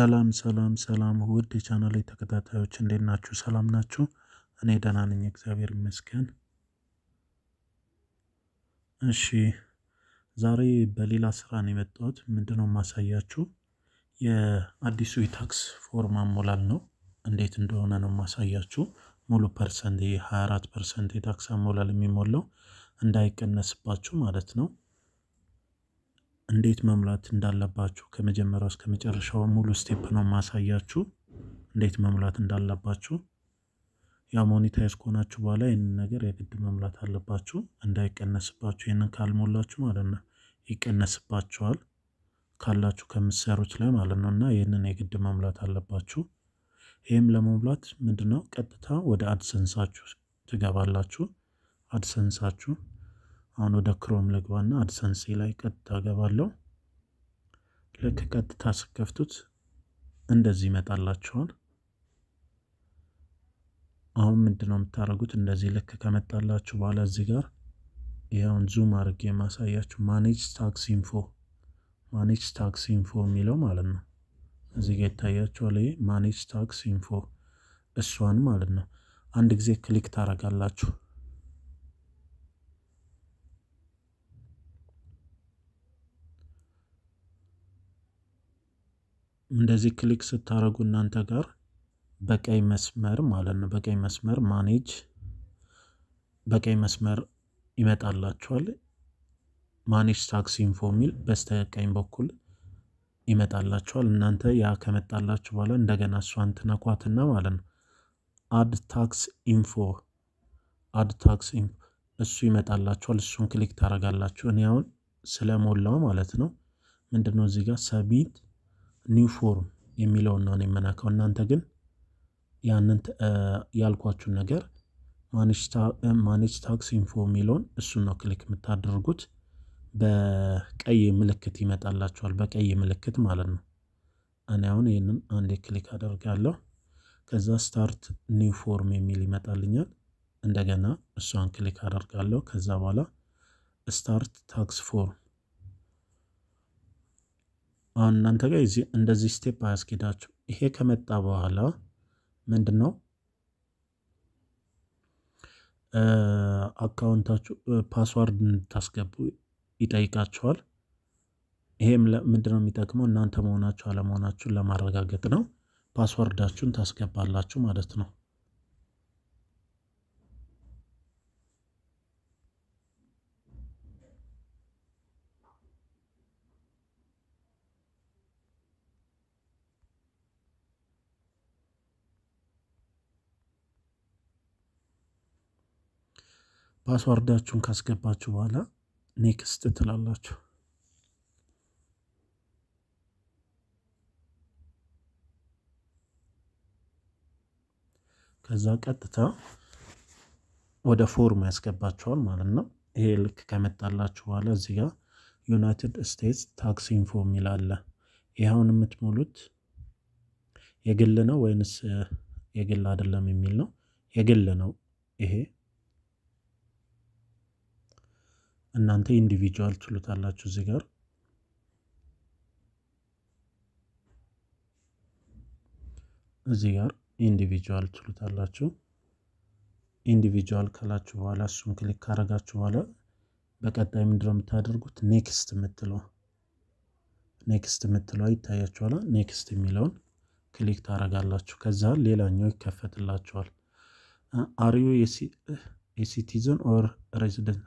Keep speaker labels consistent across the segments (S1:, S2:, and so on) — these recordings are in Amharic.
S1: ሰላም ሰላም ሰላም ውድ የቻናሌ ተከታታዮች እንዴት ናችሁ? ሰላም ናችሁ? እኔ ደህና ነኝ፣ እግዚአብሔር ይመስገን። እሺ ዛሬ በሌላ ስራ ነው የመጣሁት። ምንድነው የማሳያችሁ የአዲሱ ታክስ ፎርም አሞላል ነው፣ እንዴት እንደሆነ ነው የማሳያችሁ። ሙሉ ፐርሰንት፣ 24 ፐርሰንት የታክስ አሞላል የሚሞላው እንዳይቀነስባችሁ ማለት ነው። እንዴት መሙላት እንዳለባችሁ ከመጀመሪያው እስከ መጨረሻው ሙሉ ስቴፕ ነው ማሳያችሁ፣ እንዴት መሙላት እንዳለባችሁ። ያው ሞኒታይዝ ከሆናችሁ በኋላ ይህንን ነገር የግድ መሙላት አለባችሁ፣ እንዳይቀነስባችሁ። ይህንን ካልሞላችሁ ማለት ነው ይቀነስባችኋል ካላችሁ ከምትሰሩት ላይ ማለት ነው። እና ይህንን የግድ መሙላት አለባችሁ። ይህም ለመሙላት ምንድነው ቀጥታ ወደ አድሰንሳችሁ ትገባላችሁ። አድሰንሳችሁ አሁን ወደ ክሮም ልግባና አድሰንሴ ላይ ቀጥታ ገባለሁ። ልክ ቀጥታ ስከፍቱት እንደዚህ ይመጣላችኋል። አሁን ምንድነው የምታደርጉት? እንደዚህ ልክ ከመጣላችሁ በኋላ እዚህ ጋር ይኸውን ዙም አድርጌ የማሳያችሁ ማኔጅ ታክስ ኢንፎ ማኔጅ ታክስ ኢንፎ የሚለው ማለት ነው። እዚህ ጋር ይታያችኋል። ይሄ ማኔጅ ታክስ ኢንፎ እሷን ማለት ነው አንድ ጊዜ ክሊክ ታደርጋላችሁ። እንደዚህ ክሊክ ስታደርጉ እናንተ ጋር በቀይ መስመር ማለት ነው። በቀይ መስመር ማኔጅ በቀይ መስመር ይመጣላችኋል። ማኔጅ ታክስ ኢንፎ የሚል በስተቀኝ በኩል ይመጣላችኋል። እናንተ ያ ከመጣላችሁ በኋላ እንደገና እሷን ትነኳትና ማለት ነው አድ ታክስ ኢንፎ አድ ታክስ ኢንፎ እሱ ይመጣላችኋል። እሱን ክሊክ ታደርጋላችሁ። እኔ አሁን ስለሞላው ማለት ነው ምንድነው እዚህ ጋር ሰቢት ኒው ፎርም የሚለውን ነው የምነካው። እናንተ ግን ያንን ያልኳችሁን ነገር ማኔጅ ታክስ ኢንፎ የሚለውን እሱን ነው ክሊክ የምታደርጉት። በቀይ ምልክት ይመጣላችኋል፣ በቀይ ምልክት ማለት ነው። እኔ አሁን ይህንን አንዴ ክሊክ አደርጋለሁ። ከዛ ስታርት ኒው ፎርም የሚል ይመጣልኛል። እንደገና እሷን ክሊክ አደርጋለሁ። ከዛ በኋላ ስታርት ታክስ ፎርም አሁን እናንተ ጋር እንደዚህ ስቴፕ አያስኬዳችሁ። ይሄ ከመጣ በኋላ ምንድን ነው አካውንታችሁ ፓስዋርድ እንድታስገቡ ይጠይቃችኋል። ይሄም ምንድን ነው የሚጠቅመው እናንተ መሆናችሁ አለመሆናችሁን ለማረጋገጥ ነው። ፓስዋርዳችሁን ታስገባላችሁ ማለት ነው። ፓስዋርዳችሁን ካስገባችሁ በኋላ ኔክስት ትላላችሁ። ከዛ ቀጥታ ወደ ፎርም ያስገባችኋል ማለት ነው። ይሄ ልክ ከመጣላችሁ በኋላ እዚህ ጋ ዩናይትድ ስቴትስ ታክስ ኢንፎ የሚል አለ። ይኸውን የምትሞሉት የግል ነው ወይንስ የግል አይደለም የሚል ነው። የግል ነው ይሄ እናንተ ኢንዲቪጁዋል ትሉታላችሁ እዚህ ጋር እዚህ ጋር ኢንዲቪጁዋል ትሉታላችሁ። ኢንዲቪጁዋል ካላችሁ በኋላ እሱን ክሊክ ካረጋችሁ በኋላ በቀጣይ ምንድነው የምታደርጉት? ኔክስት የምትለው ኔክስት የምትለዋ ይታያችኋል። ኔክስት የሚለውን ክሊክ ታረጋላችሁ። ከዛ ሌላኛው ይከፈትላችኋል። አሪዩ የሲቲዝን ኦር ሬዚደንት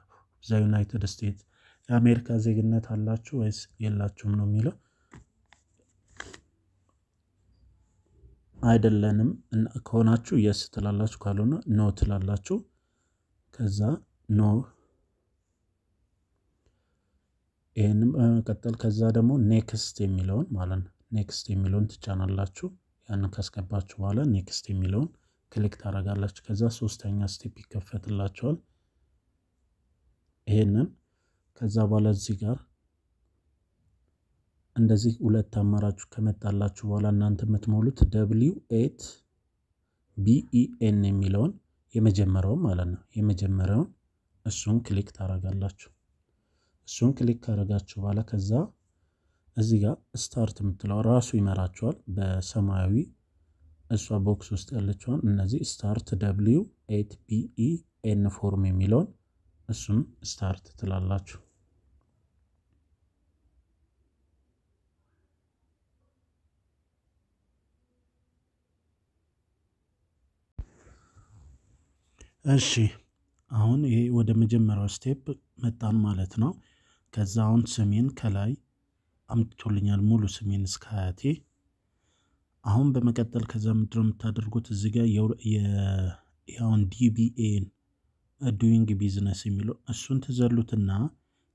S1: ዘዩናይትድ ስቴትስ የአሜሪካ ዜግነት አላችሁ ወይስ የላችሁም ነው የሚለው። አይደለንም ከሆናችሁ የስ ትላላችሁ፣ ካልሆነ ኖ ትላላችሁ። ከዛ ኖ ይህንም በመቀጠል ከዛ ደግሞ ኔክስት የሚለውን ማለት ነው ኔክስት የሚለውን ትጫናላችሁ። ያንን ካስገባችሁ በኋላ ኔክስት የሚለውን ክሊክ ታደርጋላችሁ። ከዛ ሶስተኛ ስቴፕ ይከፈትላችኋል። ይሄንን ከዛ በኋላ እዚህ ጋር እንደዚህ ሁለት አማራጩ ከመጣላችሁ በኋላ እናንተ የምትሞሉት ደብሊው ኤት ቢኢኤን የሚለውን የመጀመሪያውን ማለት ነው የመጀመሪያውን እሱን ክሊክ ታረጋላችሁ። እሱን ክሊክ ካረጋችሁ በኋላ ከዛ እዚህ ጋር ስታርት የምትለው ራሱ ይመራችኋል። በሰማያዊ እሷ ቦክስ ውስጥ ያለችዋን እነዚህ ስታርት ደብሊው ኤት ቢኢኤን ፎርም የሚለውን እሱን ስታርት ትላላችሁ። እሺ አሁን ይሄ ወደ መጀመሪያው ስቴፕ መጣን ማለት ነው። ከዛ አሁን ስሜን ከላይ አምጥቶልኛል ሙሉ ስሜን እስከ አያቴ። አሁን በመቀጠል ከዛ ምድሮ የምታደርጉት እዚ ጋ የሁን ዲቢኤን ዱዊንግ ቢዝነስ የሚለው እሱን ትዘሉትና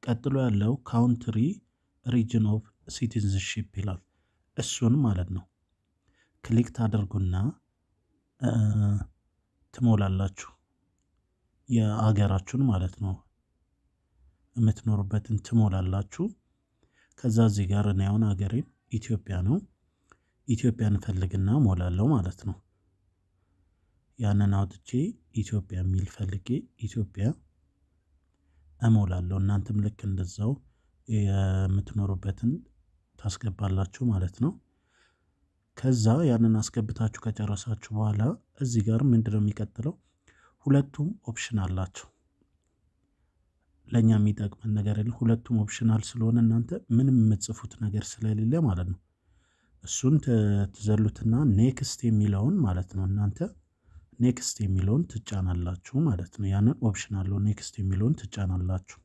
S1: ቀጥሎ ያለው ካውንትሪ ሪጅን ኦፍ ሲቲዝንሺፕ ይላል። እሱን ማለት ነው ክሊክ ታደርጉና ትሞላላችሁ። የአገራችሁን ማለት ነው የምትኖሩበትን ትሞላላችሁ። ከዛ እዚህ ጋር እኔ አሁን አገሬን ኢትዮጵያ ነው። ኢትዮጵያን ፈልግና ሞላለው ማለት ነው። ያንን አውጥቼ ኢትዮጵያ የሚል ፈልጌ ኢትዮጵያ እሞላለሁ። እናንተም ልክ እንደዛው የምትኖሩበትን ታስገባላችሁ ማለት ነው። ከዛ ያንን አስገብታችሁ ከጨረሳችሁ በኋላ እዚህ ጋር ምንድነው የሚቀጥለው? ሁለቱም ኦፕሽን አላቸው። ለእኛ የሚጠቅመን ነገር የለም። ሁለቱም ኦፕሽናል ስለሆነ እናንተ ምንም የምትጽፉት ነገር ስለሌለ ማለት ነው። እሱን ትዘሉትና ኔክስት የሚለውን ማለት ነው እናንተ ኔክስት የሚለውን ትጫናላችሁ ማለት ነው። ያንን ኦፕሽን አለው ኔክስት የሚለውን ትጫናላችሁ።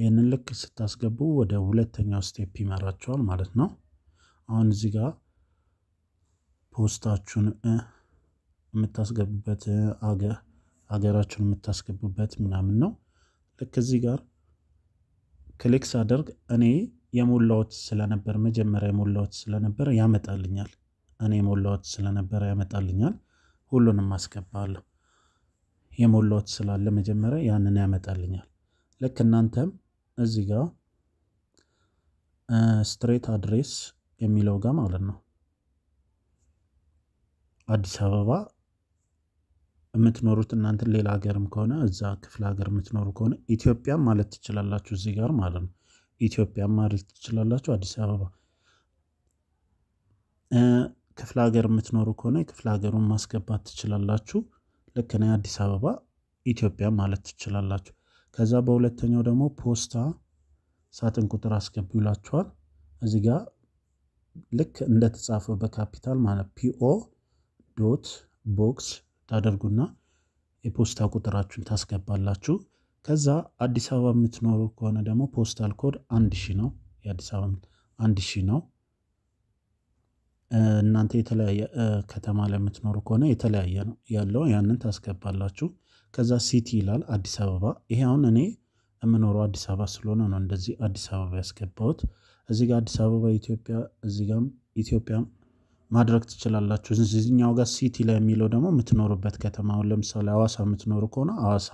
S1: ይህንን ልክ ስታስገቡ ወደ ሁለተኛው ስቴፕ ይመራቸዋል ማለት ነው። አሁን እዚህ ጋር ፖስታችሁን የምታስገቡበት አገራችሁን የምታስገቡበት ምናምን ነው። ልክ እዚህ ጋር ክሊክ ሳደርግ እኔ የሞላውት ስለነበር መጀመሪያ የሞላውት ስለነበር ያመጣልኛል። እኔ የሞላሁት ስለነበረ ያመጣልኛል። ሁሉንም አስገባለሁ። የሞላውት ስላለ መጀመሪያ ያንን ያመጣልኛል። ልክ እናንተም እዚህ ጋር ስትሬት አድሬስ የሚለው ጋር ማለት ነው አዲስ አበባ የምትኖሩት እናንተ ሌላ ሀገርም ከሆነ እዛ ክፍለ ሀገር የምትኖሩ ከሆነ ኢትዮጵያ ማለት ትችላላችሁ እዚህ ጋር ማለት ነው። ኢትዮጵያ ማለት ትችላላችሁ፣ አዲስ አበባ። ክፍለ ሀገር የምትኖሩ ከሆነ ክፍለ ሀገሩን ማስገባት ትችላላችሁ። ልክ ነው አዲስ አበባ ኢትዮጵያ ማለት ትችላላችሁ። ከዛ በሁለተኛው ደግሞ ፖስታ ሳጥን ቁጥር አስገቡ ይላችኋል። እዚ ጋ ልክ እንደተጻፈው በካፒታል ማለት ፒኦ ዶት ቦክስ ታደርጉና የፖስታ ቁጥራችሁን ታስገባላችሁ። ከዛ አዲስ አበባ የምትኖሩ ከሆነ ደግሞ ፖስታል ኮድ አንድ ሺ ነው። የአዲስ አበባ አንድ ሺ ነው። እናንተ የተለያየ ከተማ ላይ የምትኖሩ ከሆነ የተለያየ ነው ያለው፣ ያንን ታስገባላችሁ። ከዛ ሲቲ ይላል አዲስ አበባ። ይሄ አሁን እኔ የምኖረው አዲስ አበባ ስለሆነ ነው እንደዚህ አዲስ አበባ ያስገባሁት። እዚህ ጋር አዲስ አበባ ኢትዮጵያ፣ እዚህ ጋም ኢትዮጵያ ማድረግ ትችላላችሁ። እዚህኛው ጋር ሲቲ ላይ የሚለው ደግሞ የምትኖሩበት ከተማ፣ አሁን ለምሳሌ አዋሳ የምትኖሩ ከሆነ አዋሳ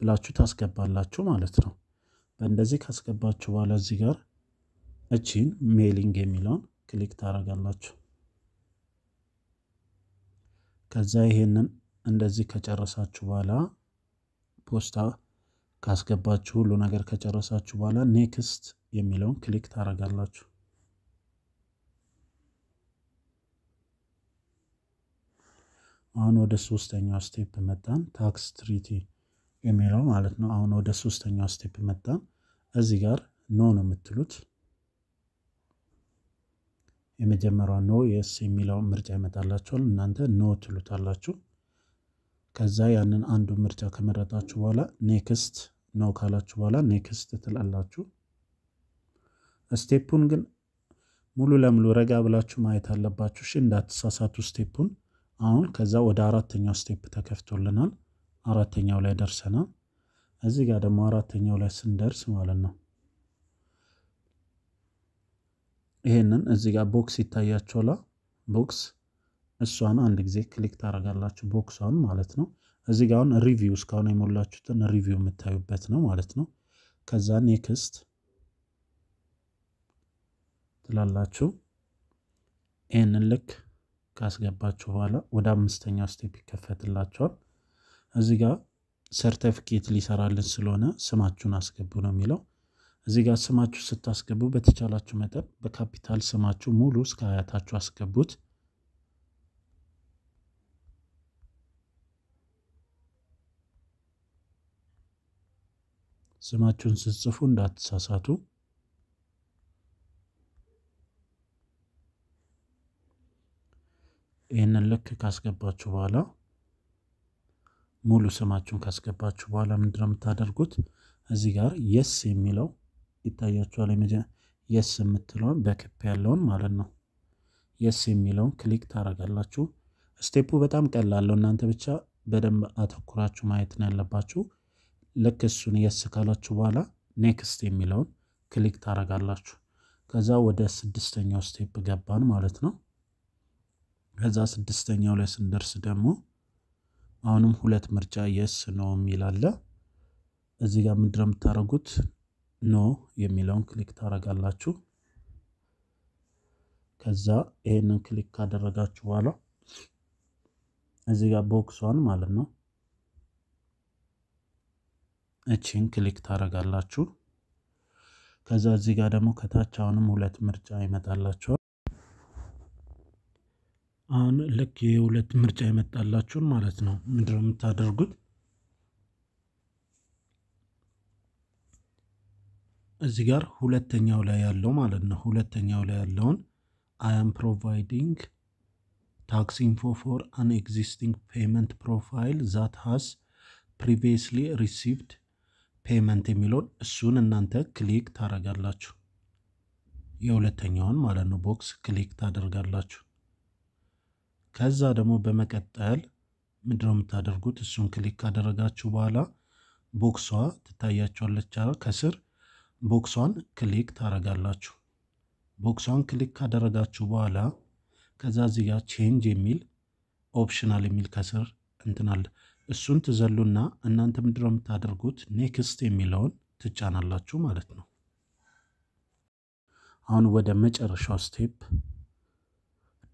S1: ብላችሁ ታስገባላችሁ ማለት ነው። በእንደዚህ ካስገባችሁ በኋላ እዚህ ጋር እቺን ሜሊንግ የሚለውን ክሊክ ታደርጋላችሁ። ከዛ ይሄንን እንደዚህ ከጨረሳችሁ በኋላ ፖስታ ካስገባችሁ ሁሉ ነገር ከጨረሳችሁ በኋላ ኔክስት የሚለውን ክሊክ ታደርጋላችሁ። አሁን ወደ ሶስተኛው ስቴፕ መጣን። ታክስ ትሪቲ የሚለው ማለት ነው። አሁን ወደ ሶስተኛው ስቴፕ መጣን። እዚህ ጋር ኖ ነው የምትሉት። የመጀመሪያው ኖ የስ የሚለው ምርጫ ይመጣላችኋል። እናንተ ኖ ትሉታላችሁ። ከዛ ያንን አንዱ ምርጫ ከመረጣችሁ በኋላ ኔክስት ኖ ካላችሁ በኋላ ኔክስት ትላላችሁ። ስቴፑን ግን ሙሉ ለሙሉ ረጋ ብላችሁ ማየት አለባችሁ። እሺ እንዳትሳሳቱ ስቴፑን። አሁን ከዛ ወደ አራተኛው ስቴፕ ተከፍቶልናል። አራተኛው ላይ ደርሰናል። እዚህ ጋር ደግሞ አራተኛው ላይ ስንደርስ ማለት ነው ይሄንን እዚህ ጋር ቦክስ ይታያችኋላ። ቦክስ እሷን አንድ ጊዜ ክሊክ ታደርጋላችሁ፣ ቦክሷን ማለት ነው። እዚህ ጋር አሁን ሪቪው እስካሁን የሞላችሁትን ሪቪው የምታዩበት ነው ማለት ነው። ከዛ ኔክስት ትላላችሁ። ይህንን ልክ ካስገባችሁ በኋላ ወደ አምስተኛው ስቴፕ ይከፈትላችኋል። እዚህ ጋር ሰርተፍኬት ሊሰራልን ስለሆነ ስማችሁን አስገቡ ነው የሚለው። እዚህ ጋር ስማችሁ ስታስገቡ በተቻላችሁ መጠን በካፒታል ስማችሁ ሙሉ እስከ አያታችሁ አስገቡት። ስማችሁን ስትጽፉ እንዳትሳሳቱ። ይህንን ልክ ካስገባችሁ በኋላ ሙሉ ስማችሁን ካስገባችሁ በኋላ ምንድነው የምታደርጉት? እዚህ ጋር የስ የሚለው ይታያችኋል። የስ የምትለውን በክብ ያለውን ማለት ነው። የስ የሚለውን ክሊክ ታደርጋላችሁ። ስቴፑ በጣም ቀላል ነው። እናንተ ብቻ በደንብ አተኩራችሁ ማየት ነው ያለባችሁ። ልክ እሱን የስ ካላችሁ በኋላ ኔክስት የሚለውን ክሊክ ታደርጋላችሁ። ከዛ ወደ ስድስተኛው ስቴፕ ገባን ማለት ነው። ከዛ ስድስተኛው ላይ ስንደርስ ደግሞ አሁንም ሁለት ምርጫ የስ ኖ የሚል አለ። እዚህ ጋር ምንድነው የምታደርጉት? ኖ የሚለውን ክሊክ ታደርጋላችሁ። ከዛ ይሄንን ክሊክ ካደረጋችሁ በኋላ እዚህ ጋር ቦክሷን ማለት ነው እቺን ክሊክ ታደርጋላችሁ። ከዛ እዚህ ጋር ደግሞ ከታች አሁንም ሁለት ምርጫ ይመጣላችኋል። አሁን ልክ የሁለት ምርጫ የመጣላችሁን ማለት ነው ምንድነው የምታደርጉት? እዚህ ጋር ሁለተኛው ላይ ያለው ማለት ነው ሁለተኛው ላይ ያለውን አይ አም ፕሮቫይዲንግ ታክስ ኢንፎ ፎር አን ኤግዚስቲንግ ፔመንት ፕሮፋይል ዛት ሃስ ፕሪቪየስሊ ሪሲቭድ ፔመንት የሚለውን እሱን እናንተ ክሊክ ታደርጋላችሁ። የሁለተኛውን ማለት ነው ቦክስ ክሊክ ታደርጋላችሁ። ከዛ ደግሞ በመቀጠል ምንድነው የምታደርጉት? እሱን ክሊክ ካደረጋችሁ በኋላ ቦክሷ ትታያችኋለች። ከስር ቦክሷን ክሊክ ታደርጋላችሁ። ቦክሷን ክሊክ ካደረጋችሁ በኋላ ከዛ እዚህ ቼንጅ የሚል ኦፕሽናል የሚል ከስር እንትናል እሱን ትዘሉና እናንተ ምንድነው የምታደርጉት? ኔክስት የሚለውን ትጫናላችሁ ማለት ነው። አሁን ወደ መጨረሻው ስቴፕ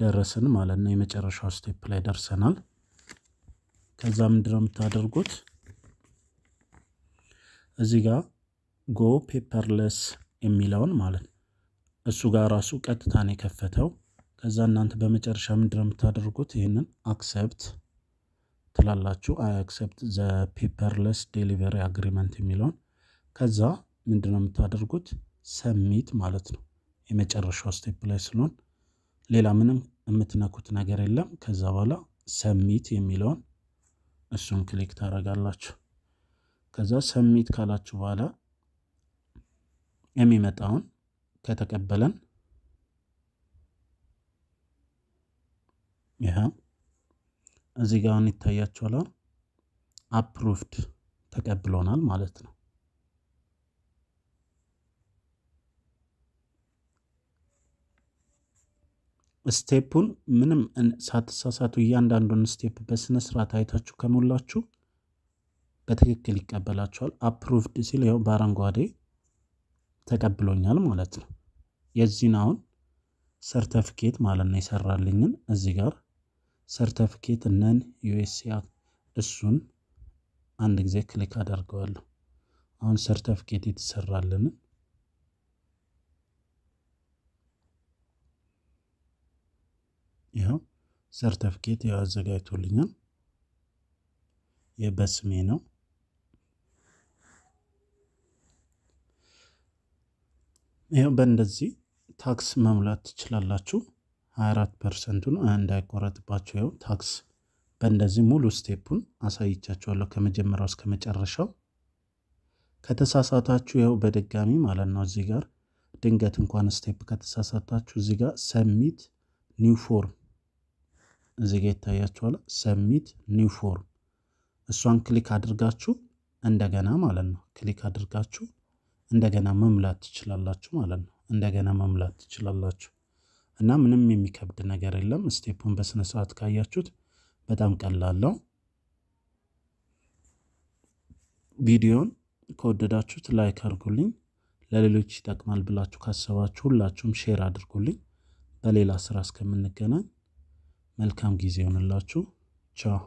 S1: ደረስን ማለት ነው። የመጨረሻው ስቴፕ ላይ ደርሰናል። ከዛ ምንድነው የምታደርጉት? እዚህ ጋር ጎ ፔፐርለስ የሚለውን ማለት ነው። እሱ ጋር ራሱ ቀጥታ ነው የከፈተው። ከዛ እናንተ በመጨረሻ ነው የምታደርጉት? ይህንን አክሰፕት ትላላችሁ። አይ አክሰፕት ዘ ፔፐርለስ ዴሊቨሪ አግሪመንት የሚለውን ከዛ ነው የምታደርጉት? ሰሚት ማለት ነው። የመጨረሻው ስቴፕ ላይ ስለሆን ሌላ ምንም የምትነኩት ነገር የለም። ከዛ በኋላ ሰሚት የሚለውን እሱን ክሊክ ታደርጋላችሁ። ከዛ ሰሚት ካላችሁ በኋላ የሚመጣውን ከተቀበለን ይህ እዚህ ጋር ይታያችኋል። አፕሩቭድ ተቀብሎናል ማለት ነው። ስቴፑን ምንም ሳትሳሳቱ እያንዳንዱን ስቴፕ በስነስርዓት አይታችሁ ከሞላችሁ በትክክል ይቀበላችኋል። አፕሩቭድ ሲል ያው በአረንጓዴ ተቀብሎኛል ማለት ነው። የዚህን አሁን ሰርተፍኬት ማለት ነው የሰራልኝን እዚህ ጋር ሰርተፍኬት ነን ዩኤስኤ እሱን አንድ ጊዜ ክሊክ አደርገዋለሁ። አሁን ሰርተፍኬት የተሰራልንን ይኸው ሰርተፍኬት ያው አዘጋጅቶልኛል። የበስሜ ነው። ይኸው በእንደዚህ ታክስ መሙላት ትችላላችሁ። 24 ፐርሰንቱን እንዳይቆረጥባችሁ ይኸው ታክስ በእንደዚህ ሙሉ ስቴፑን አሳይቻችኋለሁ ከመጀመሪያው እስከ መጨረሻው። ከተሳሳታችሁ ይኸው በድጋሚ ማለት ነው እዚህ ጋር ድንገት እንኳን ስቴፕ ከተሳሳታችሁ እዚህ ጋር ሰሚት ኒው ፎርም እዚጋ ይታያችኋል። ሰሚት ኒው ፎርም እሷን ክሊክ አድርጋችሁ እንደገና ማለት ነው ክሊክ አድርጋችሁ እንደገና መምላት ትችላላችሁ ማለት ነው። እንደገና መምላት ትችላላችሁ እና ምንም የሚከብድ ነገር የለም። ስቴፑን በስነ ስርዓት ካያችሁት በጣም ቀላል ነው። ቪዲዮን ከወደዳችሁት ላይክ አድርጉልኝ። ለሌሎች ይጠቅማል ብላችሁ ካሰባችሁ ሁላችሁም ሼር አድርጉልኝ። በሌላ ስራ እስከምንገናኝ መልካም ጊዜ ይሆንላችሁ። ቻው